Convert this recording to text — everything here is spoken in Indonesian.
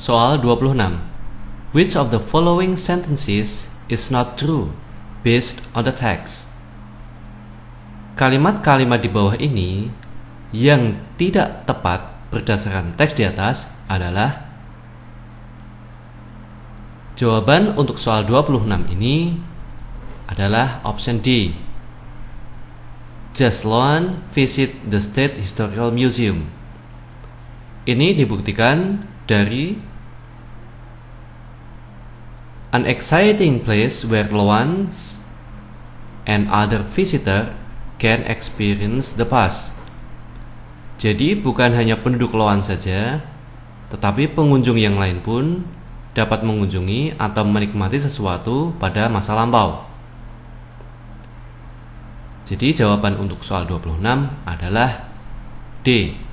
Soal 26. Which of the following sentences is not true based on the text? Kalimat-kalimat di bawah ini yang tidak tepat berdasarkan teks di atas adalah Jawaban untuk soal 26 ini adalah option D. Jaslon visit the State Historical Museum. Ini dibuktikan dari an exciting place where Loans and other visitor can experience the past. Jadi bukan hanya penduduk Loan saja, tetapi pengunjung yang lain pun dapat mengunjungi atau menikmati sesuatu pada masa lampau. Jadi jawaban untuk soal 26 adalah D.